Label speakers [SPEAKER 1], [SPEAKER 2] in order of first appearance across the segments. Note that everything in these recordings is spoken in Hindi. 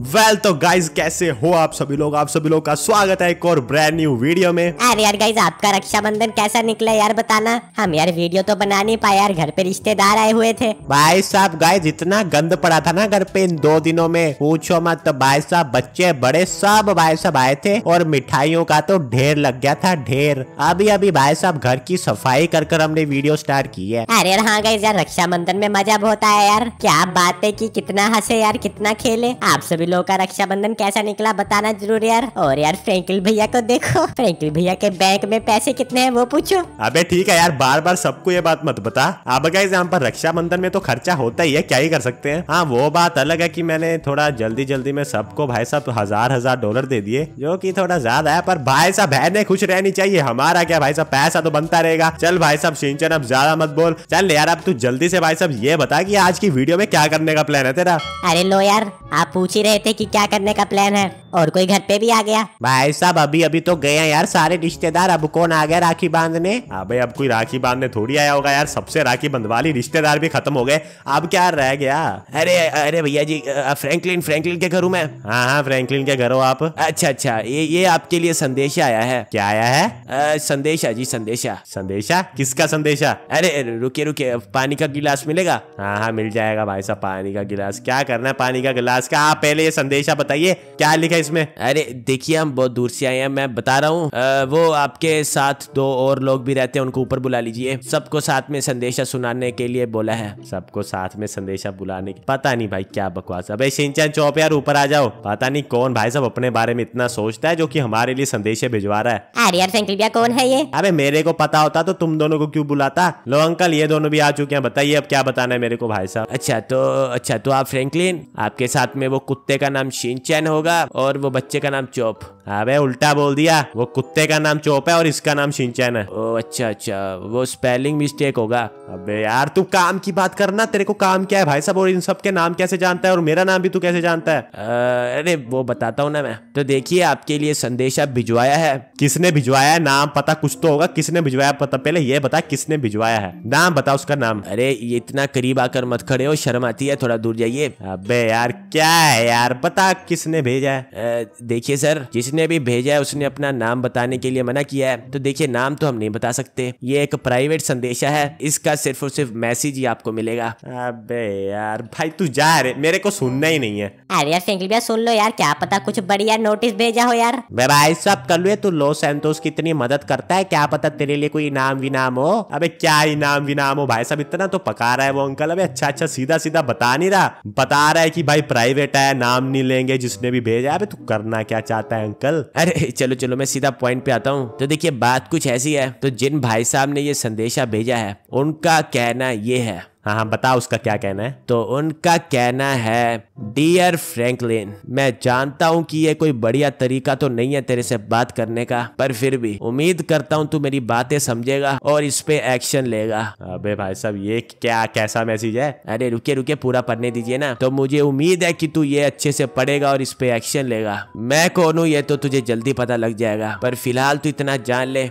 [SPEAKER 1] वेल well, तो गाइज कैसे हो आप सभी लोग आप सभी लोग का स्वागत है एक और ब्रांड न्यू वीडियो में
[SPEAKER 2] अरे यार गाइज आपका रक्षाबंधन कैसा निकला यार बताना हम यार वीडियो तो बना नहीं पाए यार घर पे रिश्तेदार आए हुए थे
[SPEAKER 3] भाई साहब गाइज इतना गंद पड़ा था ना घर पे इन दो दिनों में पूछो मत तो भाई साहब बच्चे बड़े सब भाई साहब आए थे और मिठाइयों का तो ढेर लग गया था ढेर अभी अभी भाई साहब घर की सफाई कर कर हमने वीडियो स्टार्ट की है
[SPEAKER 2] अरे यार हाँ गाइज यार रक्षाबंधन में मजा बहुत आया यार क्या बात है की कितना हंसे यार कितना खेले आप सभी बिलो का रक्षाबंधन कैसा निकला बताना जरूर यार और यार फ्रेंकिल भैया को देखो फ्रेंकिल भैया के बैंक में पैसे कितने हैं वो पूछो
[SPEAKER 1] अबे ठीक है यार बार बार सबको ये बात मत बता अब गए यहाँ पर रक्षाबंधन में तो खर्चा होता ही है क्या ही कर सकते हैं हाँ वो बात अलग है की मैंने थोड़ा जल्दी जल्दी में सबको भाई साहब हजार हजार डॉलर दे दिए जो की थोड़ा ज्यादा है पर भाई साहब बहने खुश रहनी चाहिए हमारा क्या भाई साहब पैसा तो बनता रहेगा चल भाई साहब सिंचन अब ज्यादा मत बोल चल यार अब तू जल्दी से भाई साहब ये बता की आज की वीडियो में क्या करने का प्लान है तेरा
[SPEAKER 2] अरे लो यार आप पूछ ही रहे रहे थे कि क्या करने का प्लान है और कोई घर पे भी आ गया भाई साहब अभी अभी तो गए यार सारे रिश्तेदार
[SPEAKER 3] अब कौन आ गया राखी बांधने
[SPEAKER 1] अबे अब कोई राखी बांधने थोड़ी आया होगा यार सबसे राखी बंधवाली रिश्तेदार भी खत्म हो गए अब क्या रह गया अरे अरे भैया जी फ्रेंकलिन फ्रेंकलिन के घर हूँ मैं हाँ हाँ फ्रेंकलिन के घर हो आप अच्छा अच्छा ये ये आपके लिए संदेश आया है क्या आया है संदेशा जी संदेशा संदेशा किसका संदेशा अरे रुके रुके पानी का गिलास मिलेगा हाँ हाँ मिल जाएगा भाई साहब पानी का गिलास क्या करना है पानी का गिलास का आप पहले ये संदेशा बताइए क्या लिखा इसमें अरे देखिए हम बहुत दूर से आए हैं मैं बता रहा हूँ वो आपके साथ दो और लोग भी रहते हैं उनको ऊपर बुला लीजिए सबको साथ में संदेशा सुनाने के लिए बोला है सबको साथ में संदेशा बुलाने के पता नहीं भाई क्या बकवास अबे सिंचन चौप यार ऊपर आ जाओ पता नहीं कौन भाई साहब अपने बारे में इतना सोचता है जो की हमारे लिए संदेश भिजवा रहा
[SPEAKER 2] है अरे
[SPEAKER 1] यार कौन है ये अरे मेरे को पता होता तो तुम दोनों को क्यूँ बुलाता लो अंकल ये दोनों भी आ चुके हैं बताइए अब क्या बताना है मेरे को भाई साहब अच्छा तो अच्छा तो आप फ्रेंकलिन आपके साथ में वो कुत्ते का नाम शिनचैन होगा और और वो बच्चे का नाम चौप अबे उल्टा बोल दिया वो कुत्ते का नाम चौप है और इसका नाम सिंचन है ओ अच्छा अच्छा वो स्पेलिंग मिस्टेक होगा अबे यार तू काम की बात करना तेरे को काम क्या है भाई साहब और इन सब के नाम कैसे जानता है और मेरा नाम भी तू कैसे जानता है अरे वो बताता हूँ ना मैं तो देखिए आपके लिए संदेशा भिजवाया है किसने भिजवाया नाम पता कुछ तो होगा किसने भिजवाया पता पहले ये बता किसने भिजवाया है नाम बता उसका नाम अरे ये इतना करीब आकर मत खड़े हो शर्म आती है थोड़ा दूर जाइए अबे यार क्या है यार पता किसने भेजा है देखिए सर जिसने भी भेजा है उसने अपना नाम बताने के लिए मना किया है तो देखिए नाम तो हम नहीं बता सकते ये एक प्राइवेट संदेशा है इसका सिर्फ और सिर्फ मैसेज ही आपको मिलेगा अबे यार भाई तू जा रहे मेरे को सुनना ही नहीं है
[SPEAKER 2] अरे यार सुन लो यार क्या पता कुछ बड़ी नोटिस भेजा हो यार
[SPEAKER 1] भाई साहब लू तू लो सैंतोस की इतनी मदद करता है क्या पता तेरे लिए कोई इनाम विनाम हो अबे क्या इनाम विनाम हो भाई साहब इतना तो पका रहा है वो अंकल अबे अच्छा अच्छा सीधा सीधा बता नहीं रहा बता रहा है कि भाई प्राइवेट है नाम नहीं लेंगे जिसने भी भेजा अबे तू करना क्या चाहता है अंकल अरे चलो चलो मैं सीधा पॉइंट पे आता हूँ तो देखिये बात कुछ ऐसी है तो जिन भाई साहब ने ये संदेशा भेजा है उनका कहना ये है हाँ हाँ बताओ उसका क्या कहना है तो उनका कहना है डियर फ्रैंकलिन मैं जानता हूँ कि ये कोई बढ़िया तरीका तो नहीं है तेरे से बात करने का पर फिर भी उम्मीद करता हूँ तू मेरी बातें समझेगा और इस पे एक्शन लेगा अबे भाई साहब ये क्या कैसा मैसेज है अरे रुके रुके पूरा पढ़ने दीजिए ना तो मुझे उम्मीद है की तू ये अच्छे से पढ़ेगा और इस पे एक्शन लेगा मैं कौन हूँ ये तो तुझे जल्दी पता लग जाएगा पर फिलहाल तू इतना जान ले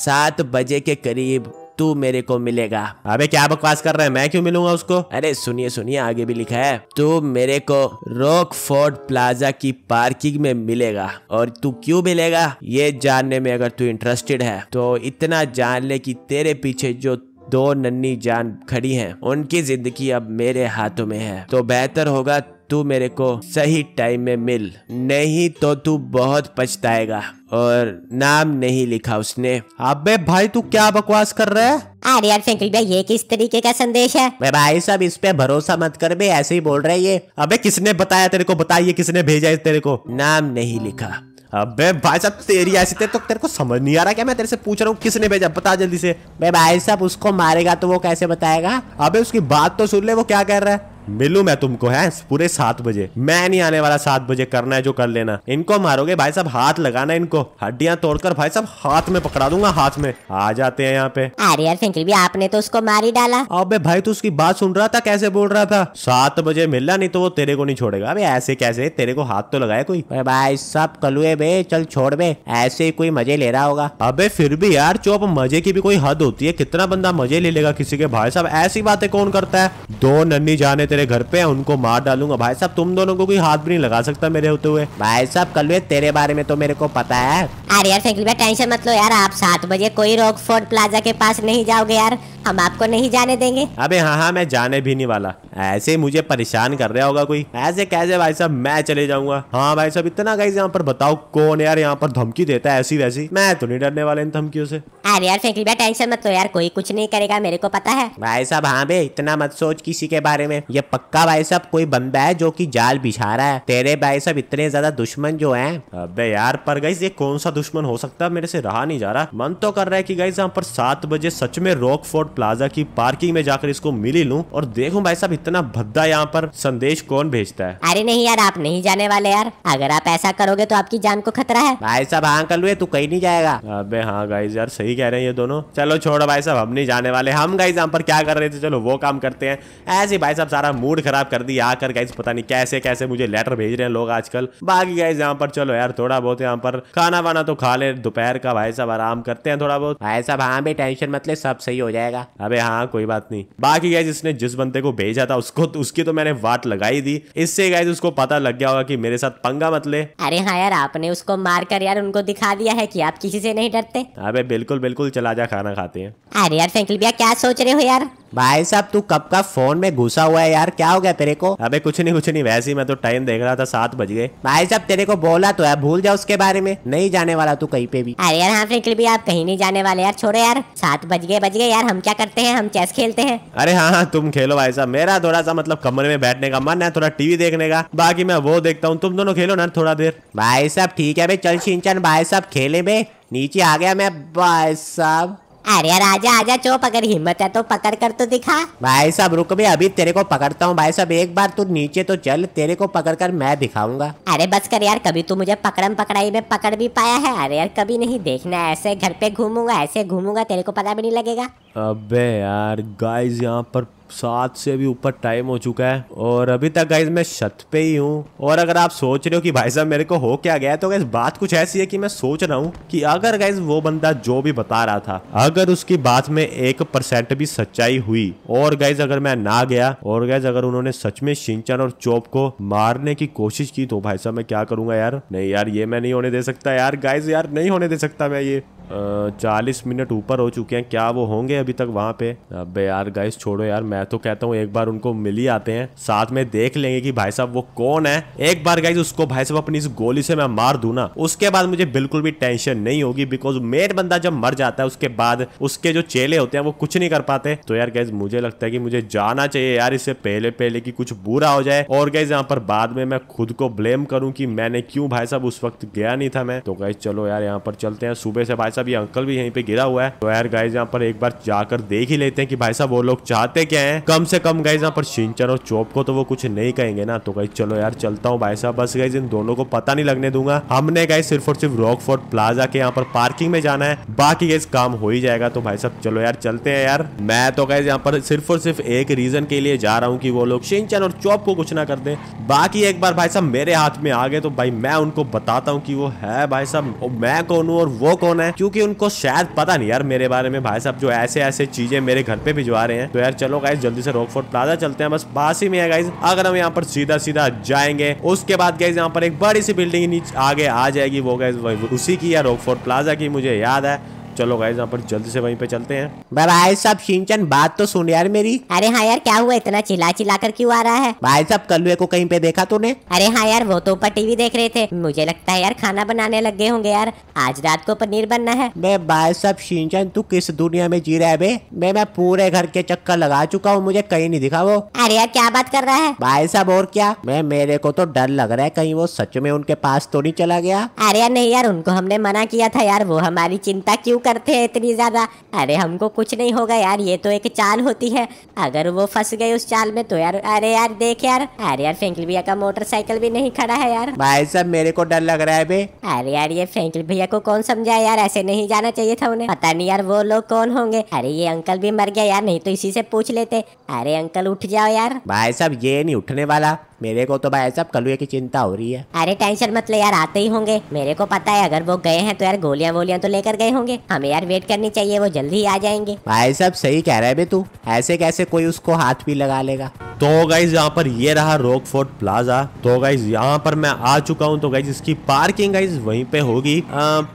[SPEAKER 1] सात बजे के करीब तू मेरे को मिलेगा अबे क्या बकवास कर रहे हैं मैं क्यों मिलूंगा उसको अरे सुनिए सुनिए आगे भी लिखा है तू मेरे को रोक फोर्ट प्लाजा की पार्किंग में मिलेगा और तू क्यों मिलेगा ये जानने में अगर तू इंटरेस्टेड है तो इतना जान ले कि तेरे पीछे जो दो नन्नी जान खड़ी हैं उनकी जिंदगी अब मेरे हाथों में है तो बेहतर होगा तू मेरे को सही टाइम में मिल नहीं तो तू बहुत पछताएगा और नाम नहीं लिखा उसने अबे भाई तू क्या बकवास कर रहा है
[SPEAKER 2] अरे यार फिंकल भाई ये किस तरीके का संदेश है
[SPEAKER 1] मैं भाई साहब इस पे भरोसा मत कर बे ऐसे ही बोल रहे ये अबे किसने बताया तेरे को बताइए किसने भेजा है तेरे को नाम नहीं लिखा अबे भाई साहब तेरी ऐसी तेरे तो, तो तेरे को समझ नहीं आ रहा क्या मैं तेरे से पूछ रहा हूँ किसने भेजा बता जल्दी से भाई साहब उसको मारेगा तो वो कैसे बताएगा अबे उसकी बात तो सुन ले वो क्या कह रहा है मिलू मैं तुमको है पूरे सात बजे मैं नहीं आने वाला सात बजे करना है जो कर लेना इनको मारोगे भाई साहब हाथ लगाना इनको हड्डियां तोड़कर भाई साहब हाथ में पकड़ा दूंगा हाथ में आ जाते हैं यहाँ पे अरे यार फिंकल भी आपने तो उसको मार ही डाला अब भाई तू उसकी बात सुन रहा था कैसे बोल रहा था सात बजे मिलना नहीं तो वो तेरे को नहीं छोड़ेगा अभी ऐसे कैसे तेरे को हाथ तो लगाया कोई भाई साहब कलुए बे चल छोड़ बे ऐसे ही कोई मजे ले रहा होगा अबे फिर भी यार चुप मजे की भी कोई हद होती है कितना बंदा मजे ले लेगा किसी के भाई साहब ऐसी बातें कौन करता है दो नन्नी जाने थे तेरे घर पे है उनको मार डालूंगा भाई साहब तुम दोनों को कोई हाथ भी नहीं लगा सकता मेरे होते हुए भाई साहब कल तेरे बारे में तो मेरे को पता है
[SPEAKER 2] अरे यार साइकिल भाई टेंशन मत लो यार आप सात बजे कोई रोक फोर्ट प्लाजा के पास नहीं जाओगे यार हम आपको नहीं जाने देंगे
[SPEAKER 1] अबे हाँ हाँ मैं जाने भी नहीं वाला ऐसे ही मुझे परेशान कर रहा होगा कोई ऐसे कैसे भाई साहब मैं चले जाऊंगा हाँ भाई साहब इतना गाइज यहाँ पर बताओ कौन यार यहाँ पर धमकी देता है ऐसी वैसी मैं तो नहीं डरने वाला इन धमकियों से
[SPEAKER 2] अरे यार फेंकली भाई टेंशन मत लो यार कोई कुछ नहीं करेगा मेरे को पता है
[SPEAKER 1] भाई साहब हाँ भे
[SPEAKER 3] इतना मत सोच किसी के बारे में ये पक्का भाई साहब कोई बंदा है जो कि जाल बिछा रहा है तेरे भाई
[SPEAKER 1] साहब इतने ज्यादा दुश्मन जो है अबे यार पर गई ये कौन सा दुश्मन हो सकता है मेरे से रहा नहीं जा रहा मन तो कर रहा है की गाइस यहाँ पर सात बजे सच में रॉक फोर्ट प्लाजा की पार्किंग में जाकर इसको मिली लू और देखू भाई साहब इतना भद्दा यहाँ पर संदेश कौन भेजता है
[SPEAKER 2] अरे नहीं यार आप नहीं जाने वाले यार अगर आप ऐसा करोगे तो आपकी जान को खतरा है भाई साहब हाँ कर लू तू कहीं नहीं जाएगा
[SPEAKER 1] अबे हाँ गाइज यार सही कह रहे हैं ये दोनों चलो छोड़ो भाई साहब हम नहीं जाने वाले हम गाइज यहाँ पर क्या कर रहे थे चलो वो काम करते हैं ऐसे भाई साहब सारा मूड खराब कर दिया आकर गाइज पता नहीं कैसे कैसे मुझे लेटर भेज रहे हैं लोग आजकल बाकी गाइज यहाँ पर चलो यार थोड़ा बहुत यहाँ पर खाना वाना तो खा ले दोपहर का भाई साहब आराम करते हैं थोड़ा बहुत भाई साहब हाँ भाई टेंशन मतलब सब सही हो जाएगा अबे हाँ कोई बात नहीं बाकी गाइज इसने जिस बंदे को भेजा था उसको तो उसकी तो मैंने वाट लगाई दी इससे गाइज उसको पता लग गया होगा की मेरे साथ पंगा मतले
[SPEAKER 2] अरे हाँ यार आपने उसको मार कर यार उनको दिखा दिया है की आप किसी से नहीं डरते
[SPEAKER 1] अबे बिल्कुल बिल्कुल चला जा खाना खाते हैं
[SPEAKER 2] अरे यार फैंकल भैया क्या सोच रहे हो यार
[SPEAKER 1] भाई साहब तू कब का फोन में घुसा हुआ है यार क्या हो गया तेरे को अबे कुछ नहीं कुछ नहीं वैसे ही मैं तो टाइम देख रहा था सात बज गए
[SPEAKER 3] भाई साहब तेरे को बोला तो है भूल जा उसके बारे में नहीं जाने वाला तू कहीं पे भी
[SPEAKER 2] अरे यार हाँ फ्रेंकल भी आप कहीं नहीं जाने वाले यार छोड़ो यार सात बज गए बज गए यार हम क्या करते हैं हम चेस खेलते हैं
[SPEAKER 1] अरे हाँ हाँ तुम खेलो भाई साहब मेरा थोड़ा सा मतलब कमरे में बैठने का मन है थोड़ा टीवी देखने का बाकी मैं वो देखता हूँ तुम दोनों खेलो ना थोड़ा देर भाई साहब ठीक है भाई चल सिंचन भाई साहब खेले में नीचे आ गया मैं
[SPEAKER 2] भाई साहब अरे राजा आजा चोप अगर हिम्मत है तो पकड़ कर तो दिखा
[SPEAKER 3] भाई साहब रुक भी अभी तेरे को पकड़ता हूँ भाई साहब एक बार तू नीचे तो चल तेरे को पकड़ कर मैं दिखाऊंगा
[SPEAKER 2] अरे बस कर यार कभी तू मुझे पकड़म पकड़ाई में पकड़ भी पाया है अरे यार कभी नहीं देखना ऐसे घर पे घूमूंगा ऐसे घूमूंगा तेरे को पता भी नहीं लगेगा
[SPEAKER 1] अबे यार गाइस यहाँ पर सात से भी ऊपर टाइम हो चुका है और अभी तक गाइज मैं छत पे ही हूँ और अगर आप सोच रहे हो कि भाई साहब मेरे को हो क्या गया तो गाइज बात कुछ ऐसी है कि मैं सोच रहा हूँ कि अगर गाइज वो बंदा जो भी बता रहा था अगर उसकी बात में एक परसेंट भी सच्चाई हुई और गाइज अगर मैं ना गया और गाइज अगर उन्होंने सच में सिंचन और चोप को मारने की कोशिश की तो भाई साहब मैं क्या करूंगा यार नहीं यार ये मैं नहीं होने दे सकता यार गाइज यार नहीं होने दे सकता मैं ये चालीस मिनट ऊपर हो चुके हैं क्या वो होंगे अभी तक वहाँ पे अबे यार गाइस छोड़ो यार मैं तो कहता हूँ एक बार उनको मिल ही आते हैं साथ में देख लेंगे कि भाई साहब वो कौन है एक बार गाइस उसको भाई साहब अपनी इस गोली से मैं मार दू ना उसके बाद मुझे बिल्कुल भी टेंशन नहीं होगी बिकॉज मेन बंदा जब मर जाता है उसके बाद उसके जो चेले होते हैं वो कुछ नहीं कर पाते तो यार गाइज मुझे लगता है कि मुझे जाना चाहिए यार इससे पहले पहले की कुछ बुरा हो जाए और गाइज यहाँ पर बाद में मैं खुद को ब्लेम करूँ की मैंने क्यूँ भाई साहब उस वक्त गया नहीं था मैं तो गाइज चलो यार यहाँ पर चलते हैं सुबह से भाई साहब ये अंकल भी यहीं पे गिरा हुआ है तो यार गाइज यहाँ पर एक बार जाकर देख ही लेते हैं कि भाई साहब वो लोग चाहते क्या है कम से कम गाइज यहाँ पर सिंचर और चोप को तो वो कुछ नहीं कहेंगे ना तो गाइज चलो यार चलता हूँ भाई साहब बस गाइज इन दोनों को पता नहीं लगने दूंगा हमने गाइज सिर्फ और सिर्फ रॉक प्लाजा के यहाँ पर पार्किंग में जाना है बाकी गाइज काम हो ही जाएगा तो भाई साहब चलो यार चलते हैं यार मैं तो गाइज यहाँ पर सिर्फ और सिर्फ एक रीजन के लिए जा रहा हूँ की वो लोग सिंचन और चौप को कुछ ना कर दे बाकी एक बार भाई साहब मेरे हाथ में आ गए तो भाई मैं उनको बताता हूँ कि वो है भाई साहब मैं कौन हूँ और वो कौन है क्यों क्योंकि उनको शायद पता नहीं यार मेरे बारे में भाई साहब जो ऐसे ऐसे चीजें मेरे घर पे भिजवा रहे हैं तो यार चलो गाइज जल्दी से रोकफोर्ट प्लाजा चलते हैं बस पास ही में है गाइज अगर हम यहाँ पर सीधा सीधा जाएंगे उसके बाद गाइज यहाँ पर एक बड़ी सी बिल्डिंग आगे आ जाएगी वो गाइज उसी की या रोकफोर्ट प्लाजा की मुझे याद है चलो गाइज यहाँ पर जल्दी से वहीं पे चलते हैं
[SPEAKER 2] भाई साहब सिंचन बात तो सुन यार मेरी अरे हाँ यार क्या हुआ इतना चिल्ला चिल्ला कर क्यूँ आ रहा है भाई साहब कल को कहीं पे देखा तूने अरे हाँ यार वो तो ऊपर टीवी देख रहे थे मुझे लगता है यार खाना बनाने लग गए होंगे यार आज रात को पनीर बनना है मैं
[SPEAKER 3] भाई साहब सिंचन तू किस दुनिया में जी रहा है बे मैं मैं पूरे घर के चक्कर लगा चुका हूँ मुझे कहीं नहीं दिखा वो
[SPEAKER 2] अरे यार क्या बात कर रहा है
[SPEAKER 3] भाई साहब और क्या मैं मेरे को तो डर लग रहा है कहीं वो सच में उनके पास तो नहीं चला गया
[SPEAKER 2] अरे यार नहीं यार उनको हमने मना किया था यार वो हमारी चिंता क्यूँ करते हैं इतनी ज़्यादा अरे हमको कुछ नहीं होगा यार ये तो एक चाल होती है अगर वो फंस गए उस चाल में तो यार अरे यार देख यार अरे यार फेंकिल भैया का मोटरसाइकिल भी नहीं खड़ा है यार
[SPEAKER 3] भाई साहब मेरे को डर लग रहा है बे
[SPEAKER 2] अरे यार ये फेंकिल भैया को कौन समझा यार ऐसे नहीं जाना चाहिए था उन्हें पता नहीं यार वो लोग कौन होंगे अरे ये अंकल भी मर गया यार नहीं तो इसी से पूछ लेते अरे अंकल उठ जाओ यार
[SPEAKER 3] भाई साहब ये नहीं उठने वाला मेरे को तो भाई साहब कलुए
[SPEAKER 2] की चिंता हो रही है अरे टेंशन मत ले यार आते ही होंगे मेरे को पता है अगर वो गए हैं तो यार गोलियां वोलियां तो लेकर गए होंगे हमें यार वेट करनी चाहिए वो जल्दी ही आ जाएंगे
[SPEAKER 1] भाई साहब सही कह रहे हैं तू ऐसे कैसे कोई उसको हाथ भी लगा लेगा तो गाइज यहाँ पर ये रहा रोक फोर्ट प्लाजा तो गाइज यहाँ पर मैं आ चुका हूँ तो गाइज इसकी पार्किंग गाइज वहीं पे होगी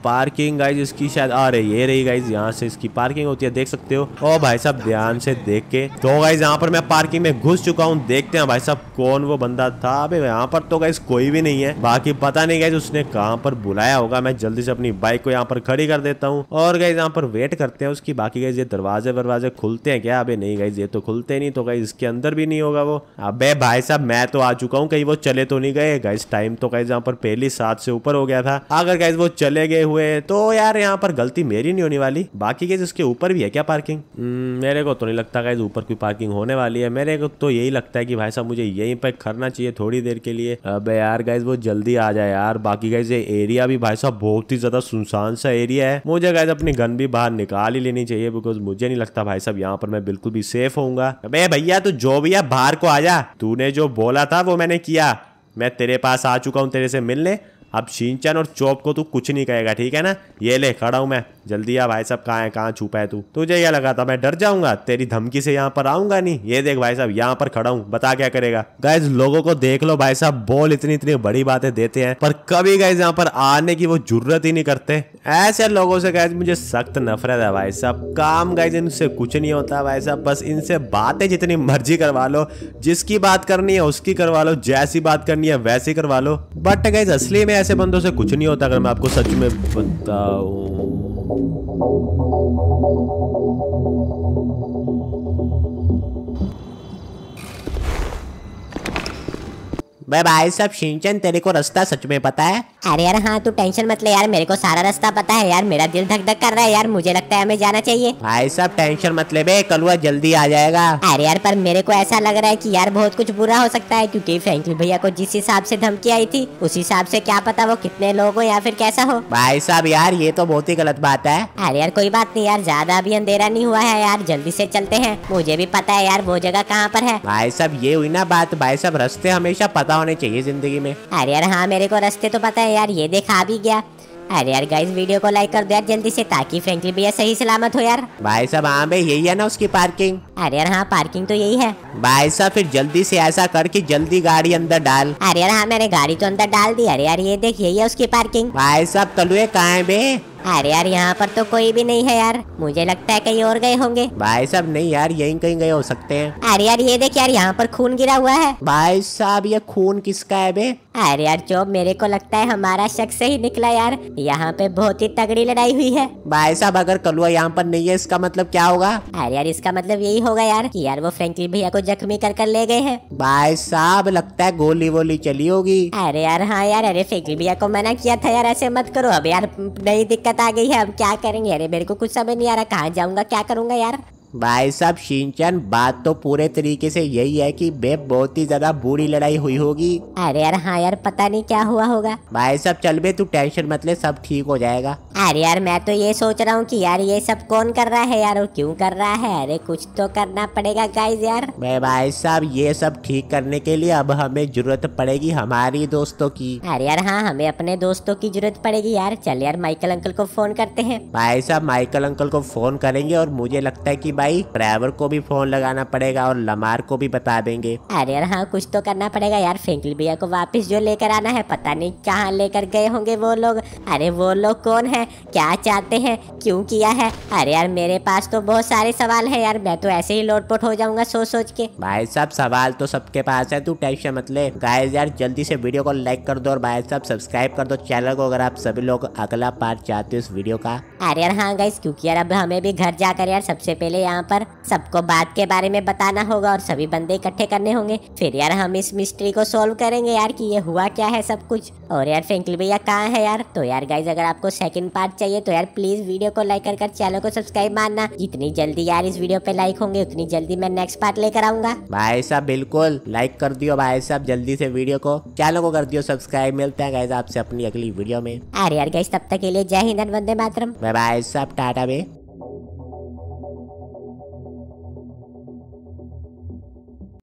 [SPEAKER 1] पार्किंग गाइज इसकी शायद अरे ये रही गाइज यहाँ से इसकी पार्किंग होती है देख सकते हो ओ भाई साहब ध्यान से देख के तो गाइज यहाँ पर मैं पार्किंग में घुस चुका हूँ देखते हैं भाई साहब कौन वो बंद बंदा था अबे यहाँ पर तो गई कोई भी नहीं है बाकी पता नहीं गैस उसने कहाँ पर बुलाया होगा मैं जल्दी से अपनी बाइक को यहाँ पर खड़ी कर देता हूँ और गैस यहाँ पर वेट करते हैं उसकी बाकी गैस ये दरवाजे वरवाजे खुलते हैं क्या अभी नहीं गैस ये तो खुलते नहीं तो गैस इसके अंदर भी नहीं होगा वो अब भाई साहब मैं तो आ चुका हूँ कहीं वो चले तो नहीं गए गैस टाइम तो गैस यहाँ पर पहली सात से ऊपर हो गया था अगर गैस वो चले गए हुए तो यार यहाँ पर गलती मेरी नहीं होने वाली बाकी गई उसके ऊपर भी है क्या पार्किंग हम्म, मेरे को तो नहीं लगता गैस ऊपर कोई पार्किंग होने वाली है मेरे को तो यही लगता है कि भाई साहब मुझे यहीं पर करना चाहिए थोड़ी देर के लिए अब यार गाइज वो जल्दी आ जाए यार बाकी गाइज ये एरिया भी भाई साहब बहुत ही ज्यादा सुनसान सा एरिया है मुझे गाइज अपनी गन भी बाहर निकाल ही लेनी चाहिए बिकॉज मुझे नहीं लगता भाई साहब यहाँ पर मैं बिल्कुल भी सेफ होऊंगा अबे भैया तो जो भी है बाहर को आ जा तूने जो बोला था वो मैंने किया मैं तेरे पास आ चुका हूँ तेरे से मिलने अब शिंचन और चौप को तू कुछ नहीं कहेगा ठीक है ना ये ले खड़ा हूँ मैं जल्दी आ भाई साहब कहाँ है कहाँ छुपा है तू तुझे यह लगा था मैं डर जाऊंगा तेरी धमकी से यहाँ पर आऊंगा नहीं ये देख भाई साहब यहाँ पर खड़ा हूँ बता क्या करेगा गाइज लोगों को देख लो भाई साहब बोल इतनी इतनी बड़ी बातें देते हैं पर कभी गाइज यहाँ पर आने की वो जरूरत ही नहीं करते ऐसे लोगों से गाइज मुझे सख्त नफरत है भाई साहब काम गाइज इनसे कुछ नहीं होता भाई साहब बस इनसे बातें जितनी मर्जी करवा लो जिसकी बात करनी है उसकी करवा लो जैसी बात करनी है वैसी करवा लो बट गाइज असली में ऐसे बंदों से कुछ नहीं होता अगर मैं आपको सच में बताऊ Thank
[SPEAKER 3] you.
[SPEAKER 2] मैं भाई साहब सिंचन तेरे को रास्ता सच में पता है अरे यार हाँ तू टेंशन मत ले यार मेरे को सारा रास्ता पता है यार मेरा दिल धक धक कर रहा है यार मुझे लगता है हमें जाना चाहिए भाई साहब टेंशन मत ले बे कलुआ जल्दी आ जाएगा अरे यार पर मेरे को ऐसा लग रहा है कि यार बहुत कुछ बुरा हो सकता है क्योंकि फ्रेंकलिन भैया को जिस हिसाब से धमकी आई थी उस हिसाब से क्या पता वो कितने लोग हो या फिर कैसा हो
[SPEAKER 3] भाई साहब यार ये तो बहुत ही गलत बात है
[SPEAKER 2] अरे यार कोई बात नहीं यार ज्यादा अभी अंधेरा नहीं हुआ है यार जल्दी से चलते हैं मुझे भी पता है यार वो जगह कहाँ पर है भाई साहब ये हुई ना बात भाई साहब रस्ते हमेशा पता होने चाहिए जिंदगी में अरे यार हाँ मेरे को रास्ते तो पता है यार ये देखा भी गया अरे यार गाइस वीडियो को लाइक कर दो यार जल्दी से ताकि फ्रेंकली भैया सही सलामत हो यार भाई साहब हाँ भाई यही है ना उसकी पार्किंग अरे यार हाँ पार्किंग तो यही है भाई साहब फिर जल्दी से ऐसा कर कि जल्दी गाड़ी अंदर डाल अरे यार हाँ मैंने गाड़ी तो अंदर डाल दी अरे यार ये देख यही है उसकी पार्किंग भाई साहब तलुए कहा है बे अरे यार यहाँ पर तो कोई भी नहीं है यार मुझे लगता है कहीं और गए होंगे भाई साहब नहीं यार यहीं कहीं गए हो सकते हैं अरे यार ये देख यार यहाँ पर खून गिरा हुआ है भाई साहब ये खून किसका है बे अरे यार चौब मेरे को लगता है हमारा शख्स ही निकला यार यहाँ पे बहुत ही तगड़ी लड़ाई हुई है भाई साहब अगर कलुआ यहाँ पर नहीं है इसका मतलब क्या होगा अरे यार इसका मतलब यही होगा यार कि यार वो फ्रेंकली भैया को जख्मी कर कर ले गए हैं भाई साहब लगता है गोली वोली चली होगी अरे यार हाँ यार अरे फ्रेंकली भैया को मना किया था यार ऐसे मत करो अब यार नई दिक्कत दिक्कत आ गई है अब क्या करेंगे अरे मेरे को कुछ समझ नहीं आ रहा कहाँ जाऊंगा क्या करूंगा यार
[SPEAKER 3] भाई साहब शिंचन बात तो पूरे तरीके से यही है कि बे बहुत ही ज्यादा बुरी लड़ाई हुई होगी
[SPEAKER 2] अरे यार हाँ यार पता नहीं क्या हुआ होगा
[SPEAKER 3] भाई साहब चल बे तू टेंशन मत ले सब ठीक हो जाएगा
[SPEAKER 2] अरे यार मैं तो ये सोच रहा हूँ कि यार ये सब कौन कर रहा है यार और क्यों कर रहा है अरे कुछ तो करना पड़ेगा गाइज यार
[SPEAKER 3] मैं भाई साहब ये सब ठीक करने के लिए अब हमें जरूरत पड़ेगी हमारी दोस्तों की
[SPEAKER 2] अरे यार हाँ हमें अपने दोस्तों की जरूरत पड़ेगी यार चल यार माइकल अंकल को फोन करते हैं
[SPEAKER 3] भाई साहब माइकल अंकल को फोन करेंगे और मुझे लगता है की भाई ड्राइवर को भी फोन लगाना पड़ेगा और लमार को भी बता देंगे
[SPEAKER 2] अरे यार हाँ कुछ तो करना पड़ेगा यार फेंकल भैया को वापिस जो लेकर आना है पता नहीं कहाँ लेकर गए होंगे वो लोग अरे वो लोग कौन है क्या चाहते हैं क्यों किया है अरे यार मेरे पास तो बहुत सारे सवाल है यार मैं तो ऐसे ही लोटपोट हो जाऊंगा सोच सोच के
[SPEAKER 3] भाई साहब सवाल तो सबके पास है तू टेंशन मत ले गाइस यार जल्दी से वीडियो को लाइक कर दो और भाई साहब सब्सक्राइब कर दो चैनल को अगर आप सभी लोग अगला पार्ट चाहते हो इस वीडियो का
[SPEAKER 2] अरे यार हाँ गाइस क्यूँकी यार अब हमें भी घर जाकर यार सबसे पहले यहाँ पर सबको बात के बारे में बताना होगा और सभी बंदे इकट्ठे करने होंगे फिर यार हम इस मिस्ट्री को सोल्व करेंगे यार की ये हुआ क्या है सब कुछ और यार फ्रेंकली भैया कहाँ है यार तो यार गाइज अगर आपको सेकेंड पार्ट चाहिए तो यार प्लीज वीडियो को लाइक कर चैनल को सब्सक्राइब मारना जितनी जल्दी यार इस वीडियो पे लाइक होंगे उतनी जल्दी मैं नेक्स्ट पार्ट लेकर आऊंगा
[SPEAKER 3] भाई साहब बिल्कुल लाइक कर दियो भाई साहब जल्दी से वीडियो को चैनल को कर दियो सब्सक्राइब मिलते हैं गाइस आपसे अपनी अगली वीडियो में
[SPEAKER 2] अरे यार गाइस तब तक के लिए जय हिंद वंदे मातरम
[SPEAKER 3] भाई साहब टाटा
[SPEAKER 1] में